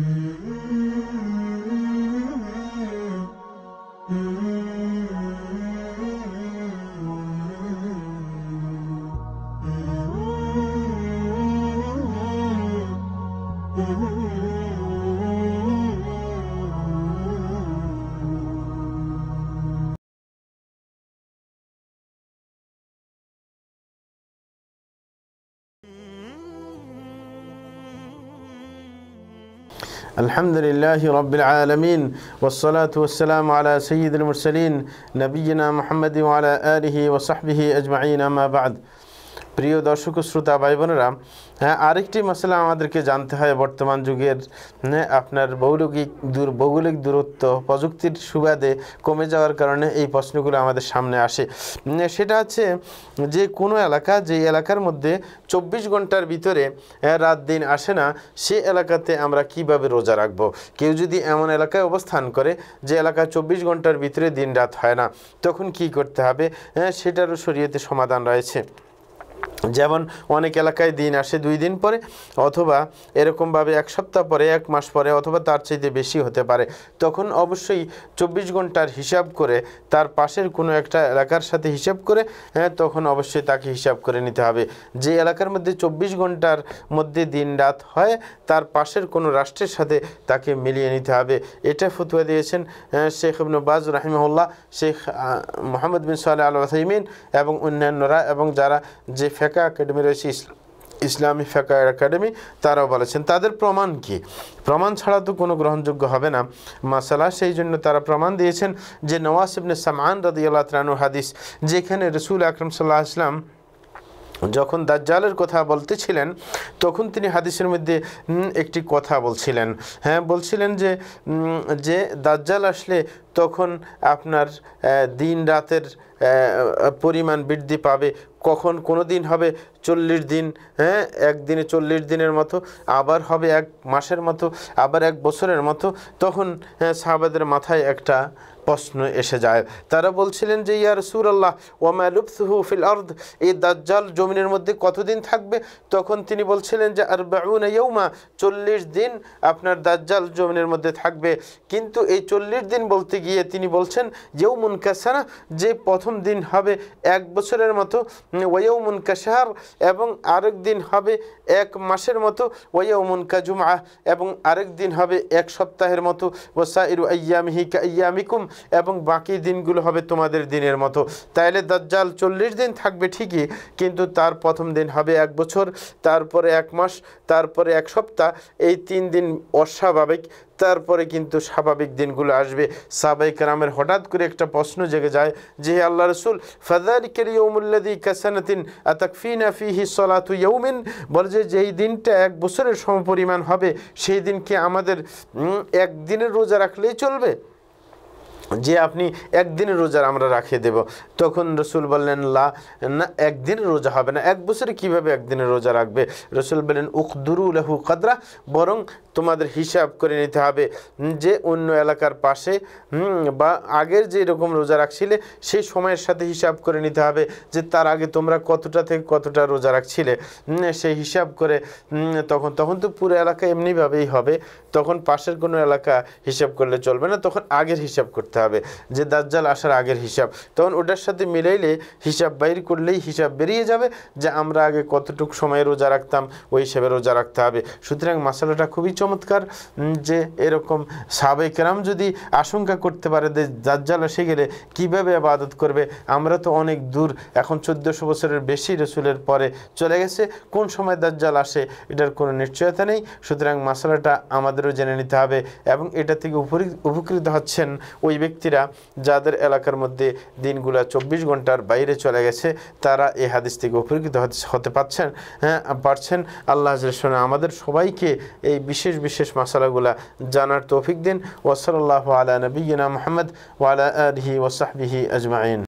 Mm-hmm. الحمد لله رب العالمين والصلاة والسلام على سيد المرسلين نبينا محمد وعلى آله وصحبه أجمعين ما بعد প্রিয় দর্শক শ্রোতা ভাই বোনেরা হ্যাঁ আরেকটি মশলা আমাদেরকে জানতে হয় বর্তমান যুগের হ্যাঁ, আপনার ভৌগোলিক দূর ভৌগোলিক দূরত্ব প্রযুক্তির সুবাদে কমে যাওয়ার কারণে এই প্রশ্নগুলো আমাদের সামনে আসে হ্যাঁ, সেটা হচ্ছে যে কোনো এলাকা যে এলাকার মধ্যে চব্বিশ ঘন্টার ভিতরে হ্যাঁ, রাত দিন আসে না সে এলাকাতে আমরা কিভাবে রোজা রাখবো কেউ যদি এমন এলাকায় অবস্থান করে যে এলাকা চব্বিশ ঘন্টার ভিতরে দিন রাত হয় না তখন কি করতে হবে সেটারও শরীয়তে সমাধান রয়েছে যেমন অনেক এলাকায় দিন আসে দুই দিন পরে অথবা এরকমভাবে এক সপ্তাহ পরে এক মাস পরে অথবা তার চাইতে বেশি হতে পারে তখন অবশ্যই চব্বিশ ঘন্টার হিসাব করে তার পাশের কোনো একটা এলাকার সাথে হিসাব করে হ্যাঁ, তখন অবশ্যই তাকে হিসাব করে নিতে হবে যে এলাকার মধ্যে চব্বিশ ঘন্টার মধ্যে দিন রাত হয় তার পাশের কোনো রাষ্ট্রের সাথে তাকে মিলিয়ে নিতে হবে এটা ফতুয়া দিয়েছেন হ্যাঁ, শেখ ইবনবাজ রাহিমউল্লাহ শেখ মোহাম্মদ বিন সাল আল ওসাইমিন এবং অন্যান্যরা এবং যারা যে ফ্যাক্ট ফেকা একাডেমি রয়েছে ইসলামী ফেকা একাডেমি তারাও বলেছেন তাদের প্রমাণ কি প্রমাণ ছাড়া তো কোনো গ্রহণযোগ্য হবে না মাসালা সেই জন্য তারা প্রমাণ দিয়েছেন যে নওয়াজ ইবনে সামান রাদিয়াল্লাহ তানু হাদিস যেখানে রসুল আকরম সাল্লাহ আসলাম যখন দাজ্জালের কথা বলতেছিলেন তখন তিনি হাদিসের মধ্যে একটি কথা বলছিলেন হ্যাঁ বলছিলেন যে যে দাজ্জাল আসলে তখন আপনার দিন রাতের পরিমাণ বৃদ্ধি পাবে কখন কোনো দিন হবে চল্লিশ দিন হ্যাঁ একদিনে চল্লিশ দিনের মতো আবার হবে এক মাসের মতো আবার এক বছরের মতো তখন হ্যাঁ, সাহাবাদের মাথায় একটা প্রশ্ন এসে যায় তারা বলছিলেন যে ইয়ার রসুরাল্লাহ ওয়ামালুবসুহু ফিল আর্দ এই দাজ্জাল জমিনের মধ্যে কতদিন থাকবে তখন তিনি বলছিলেন যে আর বাউন ইয়ৌমা চল্লিশ দিন আপনার দাজ্জাল জমিনের মধ্যে থাকবে কিন্তু এই চল্লিশ দিন বলতে গিয়ে তিনি বলছেন ইয়ৌমুন কাসানা যে প্রথম দিন হবে এক বছরের মতো ওয়াউমুন কাসাহার এবং আরেক দিন হবে এক মাসের মতো ওয়াউমুন কাজুমা এবং আরেক দিন হবে এক সপ্তাহের মতো ওসাইরু আয়ামিহি কা এবং বাকি দিনগুলো হবে তোমাদের দিনের মতো তাইলে দাজ্জাল চল্লিশ দিন থাকবে ঠিকই কিন্তু তার প্রথম দিন হবে এক বছর তারপরে এক মাস তারপরে এক সপ্তাহ এই তিন দিন অস্বাভাবিক তারপরে কিন্তু স্বাভাবিক দিনগুলো আসবে সাবাই কারামের হঠাৎ করে একটা প্রশ্ন জেগে যায় যে আল্লাহ রসুল ফাজারিকের ইয়মুল্লাদি কাসানাতিন আতাকফিনা ফিহি সলাতু ইয়ৌমিন বলে যে যেই দিনটা এক বছরের সমপরিমাণ হবে সেই দিনকে আমাদের একদিনের রোজা রাখলেই চলবে যে আপনি একদিনের রোজার আমরা রাখিয়ে দেব তখন রসুল বললেন লা না একদিনের রোজা হবে না এক বছরে কিভাবে একদিনের রোজা রাখবে রসুল বললেন উকদুরুলাহু কাদরা বরং তোমাদের হিসাব করে নিতে হবে যে অন্য এলাকার পাশে বা আগের যে রকম রোজা রাখছিলে সেই সময়ের সাথে হিসাব করে নিতে হবে যে তার আগে তোমরা কতটা থেকে কতটা রোজা রাখছিলে সেই হিসাব করে তখন তখন তো পুরো এলাকা এমনিভাবেই হবে তখন পাশের কোনো এলাকা হিসাব করলে চলবে না তখন আগের হিসাব করতে হবে যে দাজ্জাল আসার আগের হিসাব তখন ওটার সাথে মিলাইলে হিসাব বাইর করলেই হিসাব বেরিয়ে যাবে যে আমরা আগে কতটুকু সময় রোজা রাখতাম ওই হিসাবে রোজা রাখতে হবে সুতরাং মশালাটা খুবই চমৎকার যে এরকম সাবেকেরাম যদি আশঙ্কা করতে পারে যে দাজ্জাল এসে গেলে কীভাবে আবাদত করবে আমরা তো অনেক দূর এখন চোদ্দোশো বছরের বেশি রসুলের পরে চলে গেছে কোন সময় দাজ্জাল আসে এটার কোনো নিশ্চয়তা নেই সুতরাং মশালাটা আমাদেরও জেনে নিতে হবে এবং এটা থেকে উপকৃত হচ্ছেন ওই ব্যক্তি ব্যক্তিরা যাদের এলাকার মধ্যে দিনগুলা চব্বিশ ঘন্টার বাইরে চলে গেছে তারা এই হাদিস থেকে উপকৃত হতে পারছেন হ্যাঁ পারছেন আল্লাহ হাজরেশনে আমাদের সবাইকে এই বিশেষ বিশেষ মশালাগুলা জানার তৌফিক দিন ওসল আল্লাহ আলা নবীনা মোহাম্মদ ওয়ালা আলহি ওসাহবিহি আজমাইন